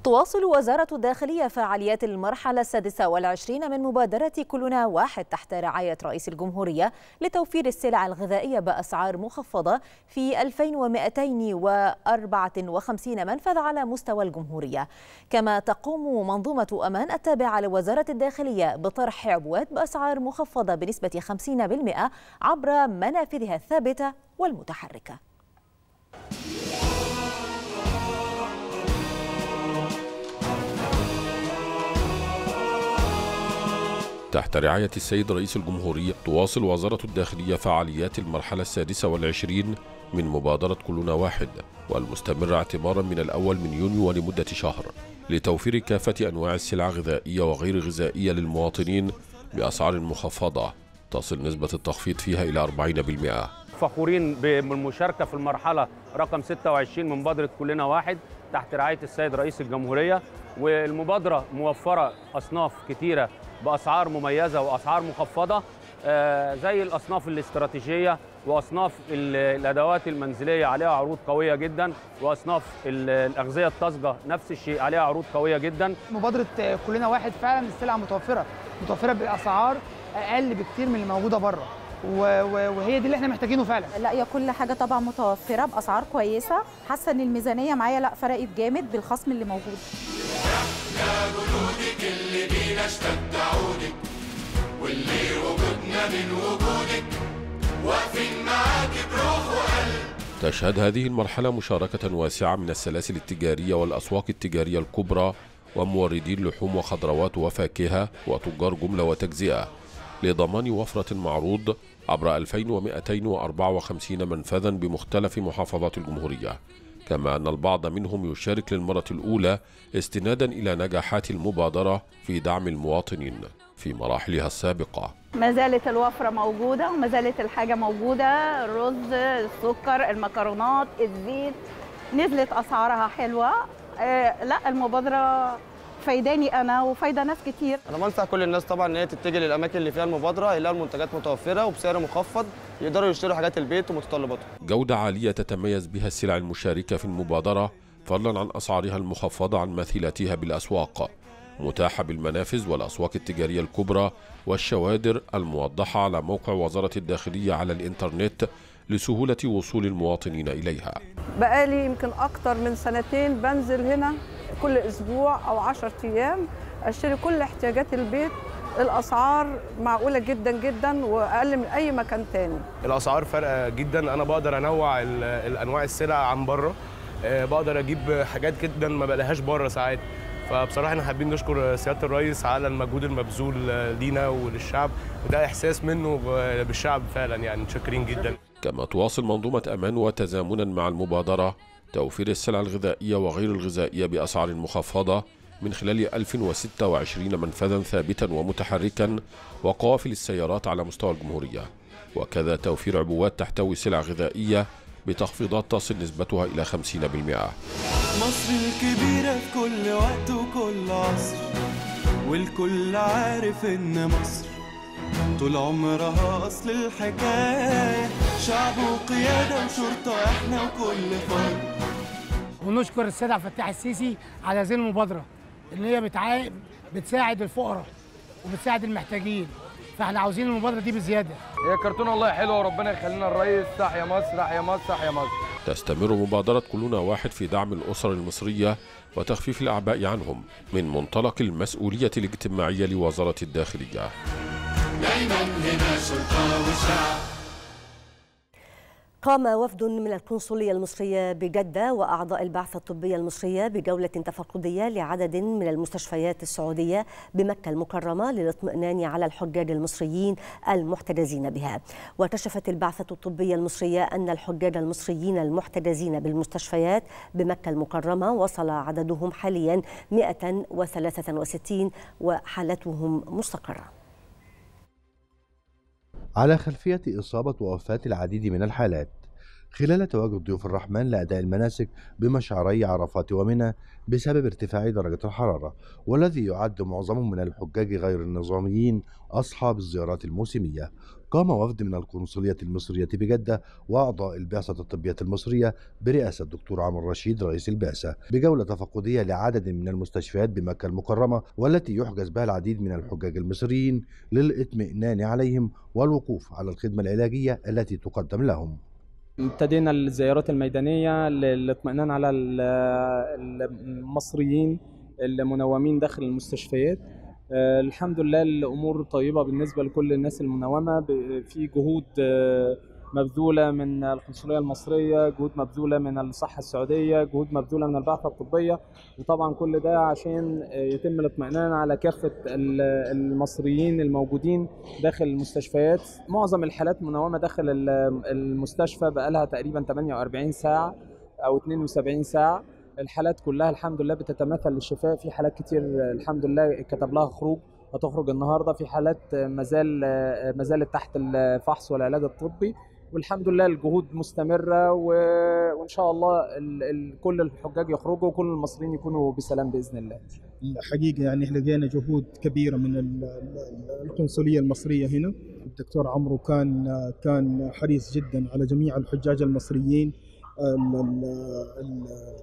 تواصل وزارة الداخلية فعاليات المرحلة السادسة والعشرين من مبادرة كلنا واحد تحت رعاية رئيس الجمهورية لتوفير السلع الغذائية بأسعار مخفضة في 2254 منفذ على مستوى الجمهورية كما تقوم منظومة أمان التابعة لوزارة الداخلية بطرح عبوات بأسعار مخفضة بنسبة 50% عبر منافذها الثابتة والمتحركة تحت رعاية السيد رئيس الجمهورية تواصل وزارة الداخلية فعاليات المرحلة السادسة والعشرين من مبادرة كلنا واحد والمستمرة اعتبارا من الأول من يونيو ولمدة شهر لتوفير كافة أنواع السلع غذائية وغير غذائية للمواطنين بأسعار مخفضة تصل نسبة التخفيض فيها إلى 40% فخورين بالمشاركة في المرحلة رقم 26 من مبادرة كلنا واحد تحت رعاية السيد رئيس الجمهورية والمبادرة موفرة أصناف كثيرة باسعار مميزه واسعار مخفضه آه، زي الاصناف الاستراتيجيه واصناف الادوات المنزليه عليها عروض قويه جدا واصناف الاغذيه الطازجه نفس الشيء عليها عروض قويه جدا مبادره آه، كلنا واحد فعلا السلع متوفره متوفره باسعار اقل بكتير من اللي موجوده بره وهي دي اللي احنا محتاجينه فعلا لا هي كل حاجه طبعا متوفره باسعار كويسه حاسه ان الميزانيه معايا لا فرقت جامد بالخصم اللي موجود اللي بينا اشتد عودك واللي وجودنا من وجودك واقفين معاك بروح وقلب تشهد هذه المرحلة مشاركة واسعة من السلاسل التجارية والأسواق التجارية الكبرى وموردي اللحوم وخضروات وفاكهة وتجار جملة وتجزئة لضمان وفرة المعروض عبر 2254 منفذا بمختلف محافظات الجمهورية كما أن البعض منهم يشارك للمرة الأولى استنادا إلى نجاحات المبادرة في دعم المواطنين في مراحلها السابقة ما زالت الوفرة موجودة وما زالت الحاجة موجودة الرز، السكر، المكرونات، الزيت نزلت أسعارها حلوة آه، لا المبادرة فايداني انا وفايده ناس كتير انا بنصح كل الناس طبعا ان هي تتجه للاماكن اللي فيها المبادره هيلاقوا المنتجات متوفره وبسعر مخفض يقدروا يشتروا حاجات البيت ومتطلباته جوده عاليه تتميز بها السلع المشاركه في المبادره فضلا عن اسعارها المخفضه عن مثيلاتها بالاسواق متاحه بالمنافذ والاسواق التجاريه الكبرى والشوادر الموضحه على موقع وزاره الداخليه على الانترنت لسهوله وصول المواطنين اليها بقالي يمكن اكتر من سنتين بنزل هنا كل اسبوع او 10 ايام اشتري كل احتياجات البيت الاسعار معقوله جدا جدا واقل من اي مكان تاني الاسعار فارقه جدا انا بقدر انوع الانواع السلع عن بره آه، بقدر اجيب حاجات جدا ما بلاقيهاش بره ساعات فبصراحه احنا حابين نشكر سياده الرئيس على المجهود المبذول لينا وللشعب وده احساس منه بالشعب فعلا يعني متشكرين جدا كما تواصل منظومه امان وتزامنا مع المبادره توفير السلع الغذائية وغير الغذائية بأسعار مخفضة من خلال 1026 منفذا ثابتا ومتحركا وقوافل السيارات على مستوى الجمهورية وكذا توفير عبوات تحتوي سلع غذائية بتخفيضات تصل نسبتها إلى 50% مصر الكبيرة في كل وقت وكل عصر والكل عارف إن مصر طول عمرها أصل الحكاية شعب وقيادة وشرطة إحنا وكل فرد ونشكر السيد عبد الفتاح السيسي على هذه المبادرة إن هي بتعا... بتساعد الفقراء وبتساعد المحتاجين فاحنا عاوزين المبادرة دي بزيادة هي كرتونة والله حلوة وربنا يخلينا الرئيس يا مصر يا مصر صح يا مصر تستمر مبادرة كلنا واحد في دعم الأسر المصرية وتخفيف الأعباء عنهم من منطلق المسؤولية الاجتماعية لوزارة الداخلية دايما هنا شرطه وسعة قام وفد من القنصلية المصرية بجدة وأعضاء البعثة الطبية المصرية بجولة تفقدية لعدد من المستشفيات السعودية بمكة المكرمة للاطمئنان على الحجاج المصريين المحتجزين بها وكشفت البعثة الطبية المصرية أن الحجاج المصريين المحتجزين بالمستشفيات بمكة المكرمة وصل عددهم حاليا 163 وحالتهم مستقرة على خلفية إصابة ووفاة العديد من الحالات خلال تواجد ضيوف الرحمن لأداء المناسك بمشعري عرفات ومنى بسبب ارتفاع درجة الحرارة والذي يعد معظم من الحجاج غير النظاميين أصحاب الزيارات الموسمية قام وفد من القنصلية المصرية بجدة وأعضاء البعثة الطبية المصرية برئاسة الدكتور عمرو رشيد رئيس البعثة بجولة تفقدية لعدد من المستشفيات بمكة المكرمة والتي يحجز بها العديد من الحجاج المصريين للاطمئنان عليهم والوقوف على الخدمة العلاجية التي تقدم لهم ابتدينا الزيارات الميدانية للاطمئنان على المصريين المنومين داخل المستشفيات آه، الحمد لله الامور طيبه بالنسبه لكل الناس المناومه في جهود آه، مبذوله من القنصليه المصريه، جهود مبذوله من الصحه السعوديه، جهود مبذوله من البعثه الطبيه، وطبعا كل ده عشان آه، يتم الاطمئنان على كافه المصريين الموجودين داخل المستشفيات، معظم الحالات مناومه داخل المستشفى بقى لها تقريبا 48 ساعه او 72 ساعه. الحالات كلها الحمد لله بتتمثل للشفاء في حالات كتير الحمد لله كتب لها خروج هتخرج النهارده في حالات مازال مازالت تحت الفحص والعلاج الطبي والحمد لله الجهود مستمره و... وان شاء الله ال... ال... كل الحجاج يخرجوا وكل المصريين يكونوا بسلام باذن الله. الحقيقه يعني احنا لقينا جهود كبيره من القنصليه المصريه هنا الدكتور عمرو كان كان حريص جدا على جميع الحجاج المصريين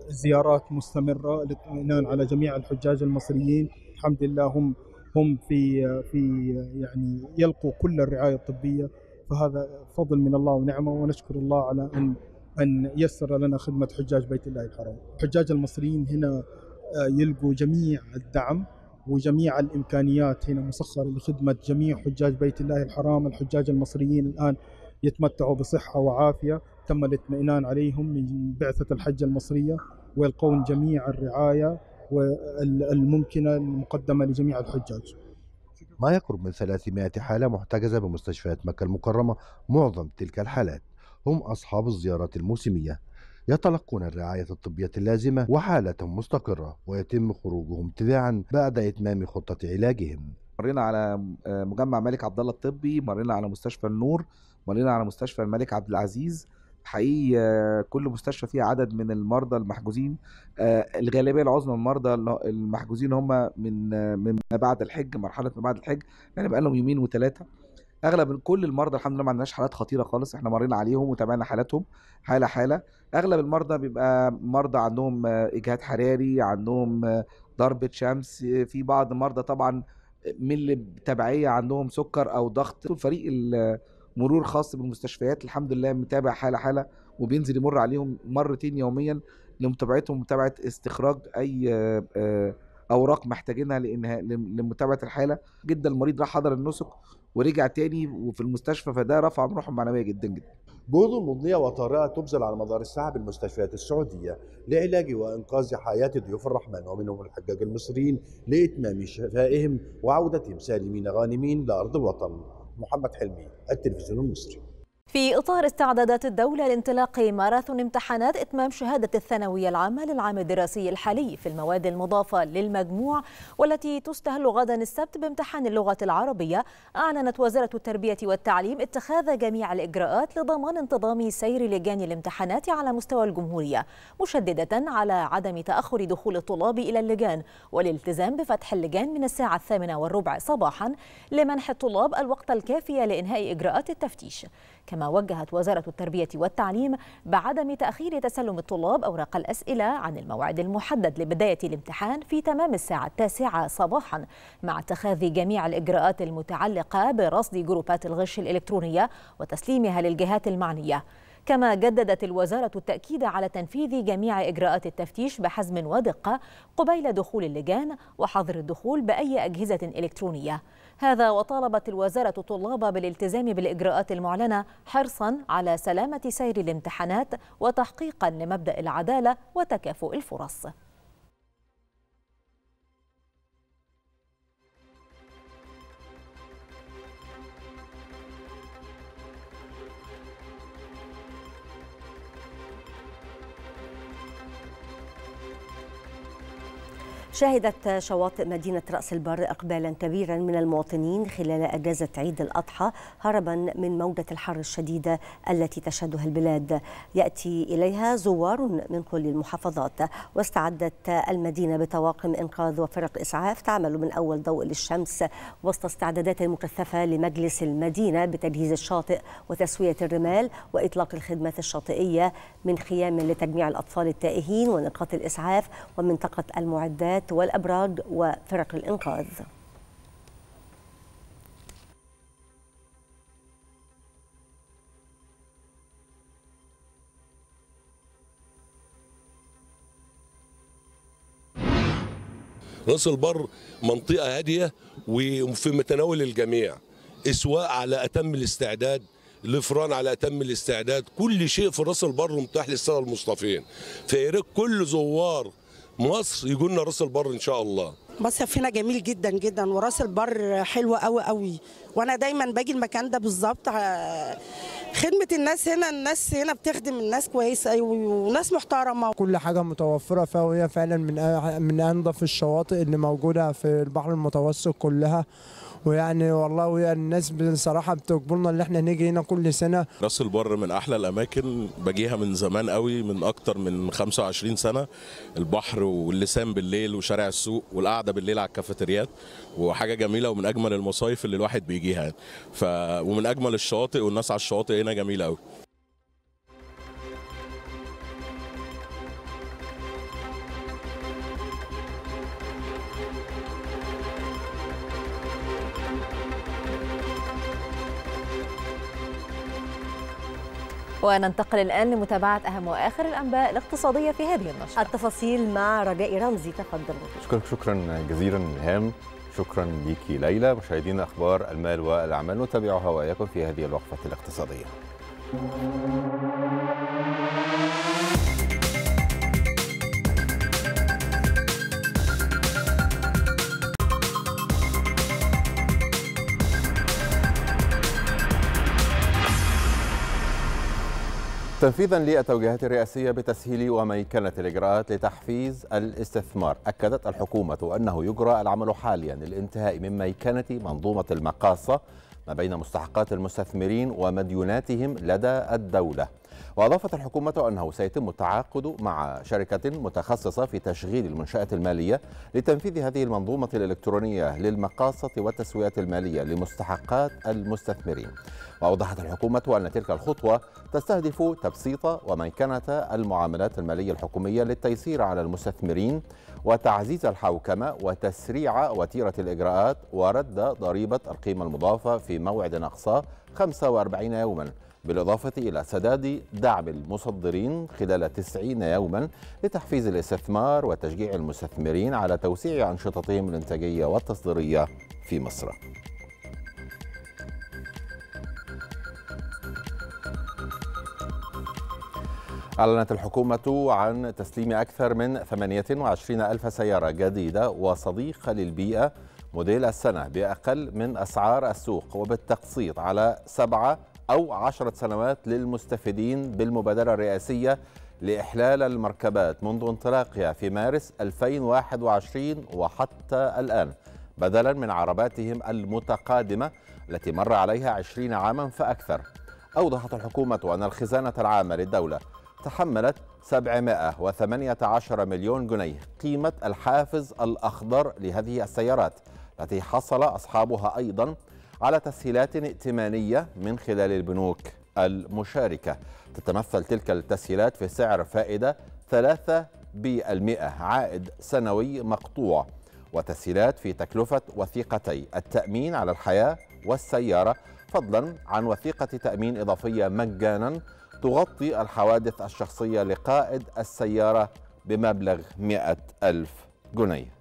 الزيارات مستمره للاطمئنان على جميع الحجاج المصريين الحمد لله هم هم في في يعني يلقوا كل الرعايه الطبيه فهذا فضل من الله ونعمه ونشكر الله على ان ان يسر لنا خدمه حجاج بيت الله الحرام. الحجاج المصريين هنا آه، يلقوا جميع الدعم وجميع الامكانيات هنا مسخره لخدمه جميع حجاج بيت الله الحرام، الحجاج المصريين الان يتمتعوا بصحه وعافيه تم الاطمئنان عليهم من بعثة الحجة المصرية ويلقون جميع الرعاية الممكنة المقدمة لجميع الحجاج ما يقرب من 300 حالة محتجزة بمستشفيات مكة المكرمة معظم تلك الحالات هم أصحاب الزيارات الموسمية يتلقون الرعاية الطبية اللازمة وحالتهم مستقرة ويتم خروجهم تباعا بعد إتمام خطة علاجهم مرينا على مجمع ملك عبد الله الطبي مرينا على مستشفى النور مرينا على مستشفى الملك عبد العزيز حقيقي آه، كل مستشفى فيها عدد من المرضى المحجوزين آه، الغالبيه العظمى من المرضى المحجوزين هم من آه، من ما بعد الحج مرحله ما بعد الحج يعني بقى لهم يومين وثلاثه اغلب كل المرضى الحمد لله ما عندناش حالات خطيره خالص احنا مرينا عليهم وتابعنا حالاتهم حاله حاله اغلب المرضى بيبقى مرضى عندهم اجهاد حراري عندهم ضربه شمس في بعض المرضى طبعا من اللي تبعيه عندهم سكر او ضغط الفريق مرور خاص بالمستشفيات الحمد لله متابع حاله حاله وبينزل يمر عليهم مرتين يوميا لمتابعتهم متابعه استخراج اي آه، اوراق محتاجينها لانها لمتابعه الحاله جدا المريض راح حضر النسك ورجع تاني وفي المستشفى فده رفع من روحهم المعنويه جدا جدا جهود مضنية وطارئة تبذل على مدار الساعة بالمستشفيات السعودية لعلاج وإنقاذ حياة ضيوف الرحمن ومنهم الحجاج المصريين لإتمام شفائهم وعودتهم سالمين غانمين لأرض الوطن محمد حلمي التلفزيون المصري في إطار استعدادات الدولة لانطلاق ماراثون امتحانات إتمام شهادة الثانوية العامة للعام الدراسي الحالي في المواد المضافة للمجموع والتي تستهل غدا السبت بامتحان اللغة العربية أعلنت وزارة التربية والتعليم اتخاذ جميع الإجراءات لضمان انتظام سير لجان الامتحانات على مستوى الجمهورية مشددة على عدم تأخر دخول الطلاب إلى اللجان والالتزام بفتح اللجان من الساعة الثامنة والربع صباحا لمنح الطلاب الوقت الكافي لإنهاء إجراءات التفتيش كما وجهت وزارة التربية والتعليم بعدم تأخير تسلم الطلاب أوراق الأسئلة عن الموعد المحدد لبداية الامتحان في تمام الساعة التاسعة صباحا مع اتخاذ جميع الإجراءات المتعلقة برصد جروبات الغش الإلكترونية وتسليمها للجهات المعنية كما جددت الوزارة التأكيد على تنفيذ جميع إجراءات التفتيش بحزم ودقة قبيل دخول اللجان وحظر الدخول بأي أجهزة إلكترونية هذا وطالبت الوزارة الطلاب بالالتزام بالإجراءات المعلنة حرصا على سلامة سير الامتحانات وتحقيقا لمبدأ العدالة وتكافؤ الفرص شهدت شواطئ مدينة رأس البر إقبالا كبيرا من المواطنين خلال أجازة عيد الأضحى هربا من موجة الحر الشديدة التي تشهدها البلاد يأتي إليها زوار من كل المحافظات واستعدت المدينة بطواقم إنقاذ وفرق إسعاف تعمل من أول ضوء للشمس وسط استعدادات مكثفة لمجلس المدينة بتجهيز الشاطئ وتسوية الرمال وإطلاق الخدمات الشاطئية من خيام لتجميع الأطفال التائهين ونقاط الإسعاف ومنطقة المعدات والأبراج وفرق الإنقاذ راس البر منطقه هاديه وفي متناول الجميع اسواق على اتم الاستعداد الافران على اتم الاستعداد كل شيء في راس البر متاح للساده المصطفين فيا ريت كل زوار مصر يجوا لنا راس البر ان شاء الله بس فينا جميل جدا جدا وراس البر حلوه قوي قوي وانا دايما باجي المكان ده بالظبط آه، خدمه الناس هنا الناس هنا بتخدم الناس كويس وناس محترمه كل حاجه متوفره فيها وهي فعلا من من انظف الشواطئ اللي موجوده في البحر المتوسط كلها ويعني والله ويا الناس بصراحه بتجبرنا ان احنا نيجي هنا كل سنه راس البر من احلى الاماكن باجيها من زمان قوي من اكتر من 25 سنه البحر واللسان بالليل وشارع السوق والقعده بالليل على الكافيتريات وحاجه جميله ومن اجمل المصايف اللي الواحد بيجيها يعني ف ومن اجمل الشواطئ والناس على الشواطئ هنا جميله قوي وننتقل الآن لمتابعة أهم وآخر الأنباء الاقتصادية في هذه النشرة التفاصيل مع رجاء رمزي تفضل شكرا شكرا جزيلا هام شكرا ليكي ليلى مشاهدينا أخبار المال والأعمال نتابعها وإياكم في هذه الوقفة الاقتصادية تنفيذا للتوجيهات الرئاسية بتسهيل وميكنة الإجراءات لتحفيز الاستثمار أكدت الحكومة أنه يجرى العمل حاليا للانتهاء من ميكنة منظومة المقاصة ما بين مستحقات المستثمرين ومديوناتهم لدى الدولة وأضافت الحكومة أنه سيتم التعاقد مع شركة متخصصة في تشغيل المنشآت المالية لتنفيذ هذه المنظومة الإلكترونية للمقاصة والتسويات المالية لمستحقات المستثمرين وأوضحت الحكومة أن تلك الخطوة تستهدف تبسيط وميكنة المعاملات المالية الحكومية للتيسير على المستثمرين وتعزيز الحوكمة وتسريع وتيرة الإجراءات ورد ضريبة القيمة المضافة في موعد أقصى 45 يوما بالإضافة إلى سداد دعم المصدرين خلال 90 يوما لتحفيز الاستثمار وتشجيع المستثمرين على توسيع أنشطتهم الإنتاجية والتصديرية في مصر أعلنت الحكومة عن تسليم أكثر من 28 ألف سيارة جديدة وصديقة للبيئة موديل السنة بأقل من أسعار السوق وبالتقسيط على سبعة أو عشرة سنوات للمستفيدين بالمبادرة الرئاسية لإحلال المركبات منذ انطلاقها في مارس 2021 وحتى الآن بدلا من عرباتهم المتقادمة التي مر عليها 20 عاما فأكثر أوضحت الحكومة أن الخزانة العامة للدولة تحملت 718 مليون جنيه قيمة الحافز الأخضر لهذه السيارات التي حصل أصحابها أيضا على تسهيلات ائتمانية من خلال البنوك المشاركة تتمثل تلك التسهيلات في سعر فائدة 3% عائد سنوي مقطوع وتسهيلات في تكلفة وثيقتي التأمين على الحياة والسيارة فضلا عن وثيقة تأمين إضافية مجانا تغطي الحوادث الشخصية لقائد السيارة بمبلغ 100 ألف جنيه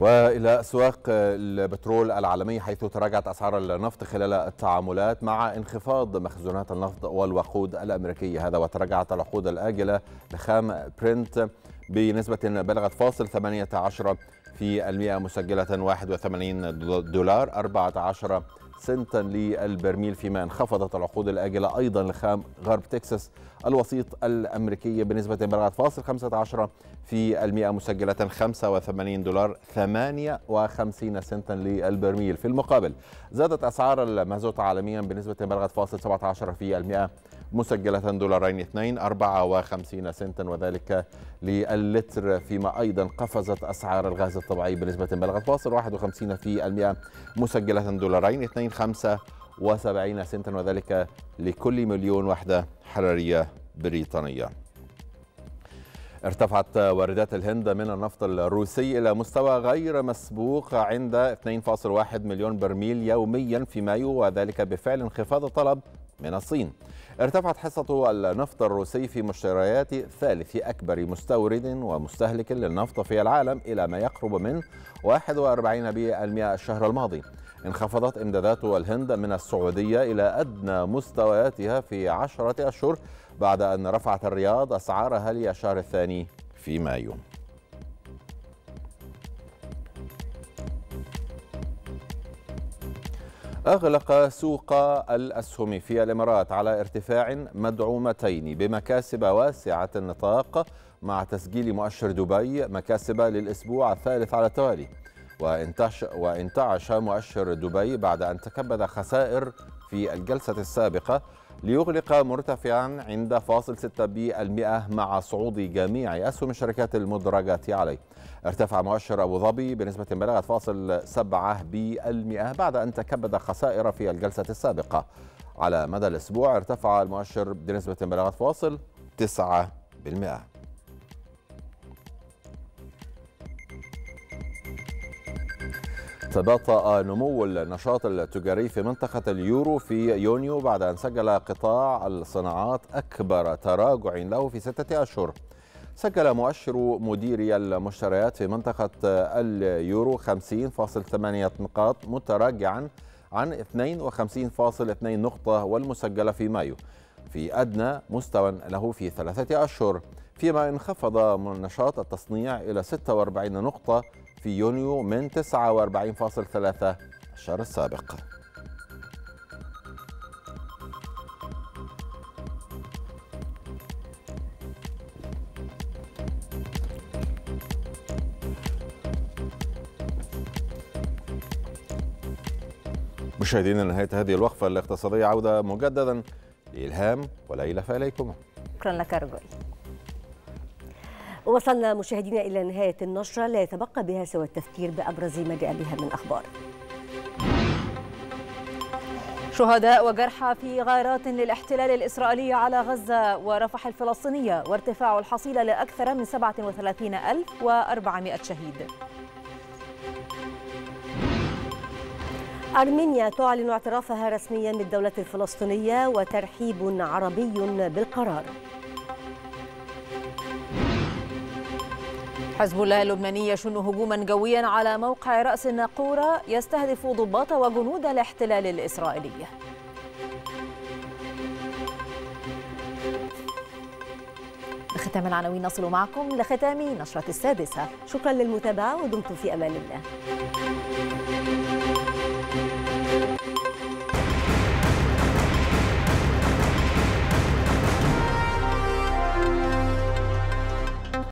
والى اسواق البترول العالميه حيث تراجعت اسعار النفط خلال التعاملات مع انخفاض مخزونات النفط والوقود الامريكيه هذا وتراجعت العقود الاجله لخام برنت بنسبه بلغت فاصل 18 في المئه مسجله 81 دولار 14 سنتا للبرميل فيما انخفضت العقود الآجلة أيضا لخام غرب تكساس الوسيط الأمريكية بنسبة بلغت فاصل 15 في المئة مسجلة 85 دولار 58 سنتا للبرميل في المقابل زادت أسعار المازوت عالميا بنسبة بلغت فاصل 17 في المئة مسجلة دولارين 2 54 سنتا وذلك للتر فيما أيضا قفزت أسعار الغاز الطبيعي بنسبة بلغت فاصل 51 في المئة مسجلة دولارين 2 75 سنتا وذلك لكل مليون وحدة حرارية بريطانية ارتفعت واردات الهند من النفط الروسي إلى مستوى غير مسبوق عند 2.1 مليون برميل يوميا في مايو وذلك بفعل انخفاض الطلب من الصين ارتفعت حصة النفط الروسي في مشتريات ثالث أكبر مستورد ومستهلك للنفط في العالم إلى ما يقرب من 41% الشهر الماضي انخفضت إمدادات الهند من السعودية إلى أدنى مستوياتها في عشرة أشهر بعد أن رفعت الرياض أسعارها للشهر الثاني في مايو أغلق سوق الأسهم في الإمارات على ارتفاع مدعومتين بمكاسب واسعة النطاق مع تسجيل مؤشر دبي مكاسب للأسبوع الثالث على التوالي وانتعش, وانتعش مؤشر دبي بعد أن تكبد خسائر في الجلسة السابقة ليغلق مرتفعا عند فاصل 6 مع صعود جميع أسهم الشركات المدرجة عليه ارتفع مؤشر أبو ظبي بنسبة بلغت فاصل سبعة بالمئة بعد أن تكبد خسائر في الجلسة السابقة على مدى الأسبوع ارتفع المؤشر بنسبة بلغت فاصل تسعة بالمئة تباطأ نمو النشاط التجاري في منطقة اليورو في يونيو بعد أن سجل قطاع الصناعات أكبر تراجع له في ستة أشهر سجل مؤشر مديري المشتريات في منطقة اليورو 50.8 نقاط متراجعا عن 52.2 نقطة والمسجلة في مايو في أدنى مستوى له في ثلاثة أشهر فيما انخفض من نشاط التصنيع إلى 46 نقطة في يونيو من 49.3 الشهر السابق مشاهدينا نهاية هذه الوقفة الاقتصادية عودة مجددا لإلهام وليلى فاليكم شكرا لك رجل وصلنا مشاهدينا إلى نهاية النشرة لا يتبقى بها سوى التفكير بأبرز ما جاء بها من أخبار شهداء وجرحى في غارات للاحتلال الإسرائيلي على غزة ورفح الفلسطينية وارتفاع الحصيلة لأكثر من 37 ألف وأربعمائة شهيد أرمينيا تعلن اعترافها رسميا بالدولة الفلسطينية وترحيب عربي بالقرار حزب الله اللبناني يشن هجوما جويا على موقع رأس الناقورة يستهدف ضباط وجنود الاحتلال الإسرائيلي بختام العناوين نصل معكم لختام نشرة السادسة شكرا للمتابعة ودمتم في أمان الله